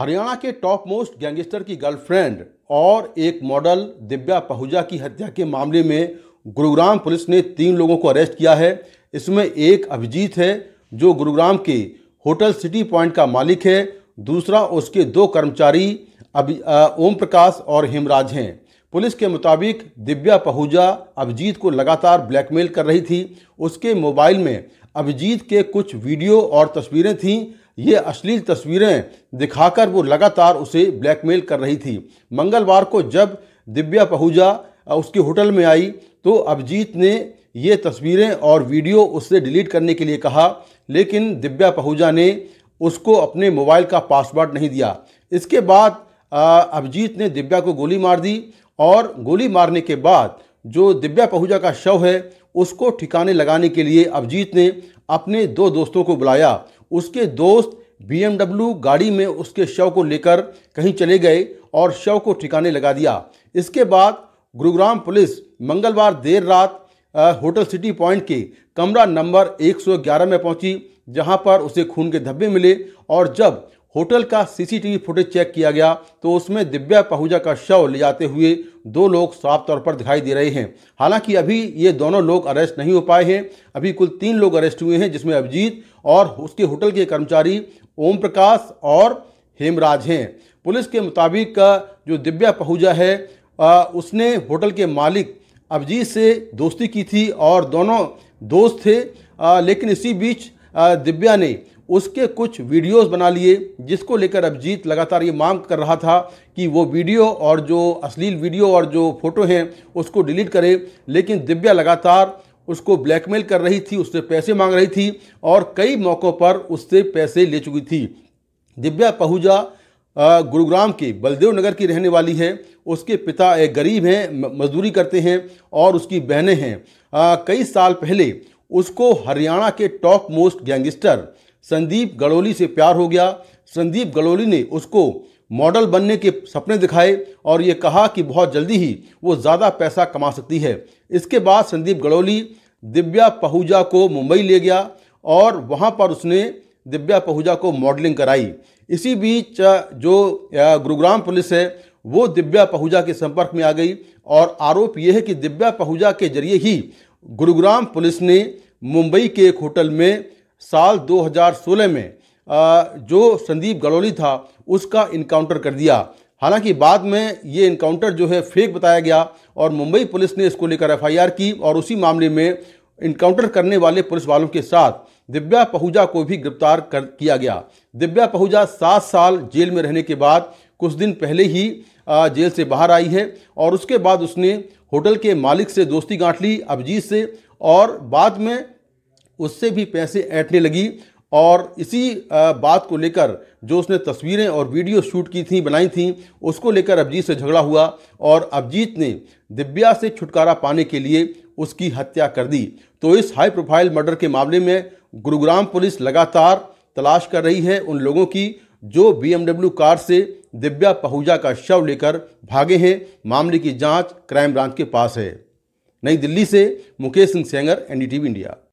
हरियाणा के top most gangster की girlfriend और एक मॉडल दिव्या पहुजा की हत्या के मामले में गुरुग्राम पुलिस ने तीन लोगों को अरेस्ट किया है इसमें एक अभिजीत है जो गुरुग्राम के होटल सिटी पॉइंट का मालिक है दूसरा उसके दो कर्मचारी अभि ओम प्रकाश और हेमराज हैं पुलिस के मुताबिक दिव्या पहुजा अभिजीत को लगातार ब्लैकमेल कर रही थी उसके मोबाइल में अभिजीत के कुछ वीडियो और तस्वीरें थीं ये अश्लील तस्वीरें दिखाकर वो लगातार उसे ब्लैकमेल कर रही थी मंगलवार को जब दिव्या पहुजा उसके होटल में आई तो अभिजीत ने ये तस्वीरें और वीडियो उससे डिलीट करने के लिए कहा लेकिन दिव्या पहुजा ने उसको अपने मोबाइल का पासवर्ड नहीं दिया इसके बाद अभिजीत ने दिव्या को गोली मार दी और गोली मारने के बाद जो दिव्या पहुजा का शव है उसको ठिकाने लगाने के लिए अभिजीत ने अपने दो दोस्तों को बुलाया उसके दोस्त बीएमडब्ल्यू गाड़ी में उसके शव को लेकर कहीं चले गए और शव को ठिकाने लगा दिया इसके बाद गुरुग्राम पुलिस मंगलवार देर रात होटल सिटी पॉइंट के कमरा नंबर 111 में पहुंची जहां पर उसे खून के धब्बे मिले और जब होटल का सीसीटीवी फुटेज चेक किया गया तो उसमें दिव्या पहुजा का शव ले जाते हुए दो लोग साफ तौर पर दिखाई दे रहे हैं हालांकि अभी ये दोनों लोग अरेस्ट नहीं हो पाए हैं अभी कुल तीन लोग अरेस्ट हुए हैं जिसमें अभिजीत और उसके होटल के कर्मचारी ओम प्रकाश और हेमराज हैं पुलिस के मुताबिक जो दिव्या पहुजा है उसने होटल के मालिक अभिजीत से दोस्ती की थी और दोनों दोस्त थे लेकिन इसी बीच दिव्या ने उसके कुछ वीडियोस बना लिए जिसको लेकर अभिजीत लगातार ये मांग कर रहा था कि वो वीडियो और जो अश्लील वीडियो और जो फ़ोटो हैं उसको डिलीट करे लेकिन दिव्या लगातार उसको ब्लैकमेल कर रही थी उससे पैसे मांग रही थी और कई मौक़ों पर उससे पैसे ले चुकी थी दिव्या पहुजा गुरुग्राम के बलदेव नगर की रहने वाली है उसके पिता एक गरीब हैं मजदूरी करते हैं और उसकी बहनें हैं कई साल पहले उसको हरियाणा के top most gangster Sandeep Gadoli से प्यार हो गया संदीप गड़ोली ने उसको मॉडल बनने के सपने दिखाए और ये कहा कि बहुत जल्दी ही वो ज़्यादा पैसा कमा सकती है इसके बाद संदीप गड़ोली दिव्या पहूजा को मुंबई ले गया और वहाँ पर उसने दिव्या पहूजा को मॉडलिंग कराई इसी बीच जो गुरुग्राम पुलिस है वो दिव्या पहूजा के संपर्क में आ गई और आरोप यह है कि दिव्या पहूजा के जरिए ही गुरुग्राम पुलिस ने मुंबई के एक होटल में साल 2016 में जो संदीप गलौली था उसका इनकाउंटर कर दिया हालांकि बाद में ये इनकाउंटर जो है फेक बताया गया और मुंबई पुलिस ने इसको लेकर एफआईआर की और उसी मामले में इनकाउंटर करने वाले पुलिस वालों के साथ दिव्या पहुजा को भी गिरफ्तार कर किया गया दिव्या पहुजा सात साल जेल में रहने के बाद कुछ दिन पहले ही जेल से बाहर आई है और उसके बाद उसने होटल के मालिक से दोस्ती गांठ ली अभिजीत से और बाद में उससे भी पैसे ऐंठने लगी और इसी बात को लेकर जो उसने तस्वीरें और वीडियो शूट की थी बनाई थी उसको लेकर अभिजीत से झगड़ा हुआ और अभिजीत ने दिव्या से छुटकारा पाने के लिए उसकी हत्या कर दी तो इस हाई प्रोफाइल मर्डर के मामले में गुरुग्राम पुलिस लगातार तलाश कर रही है उन लोगों की जो बीएमडब्ल्यू कार से दिव्या पहुजा का शव लेकर भागे हैं मामले की जांच क्राइम ब्रांच के पास है नई दिल्ली से मुकेश सिंह सेंगर एनडीटीवी इंडिया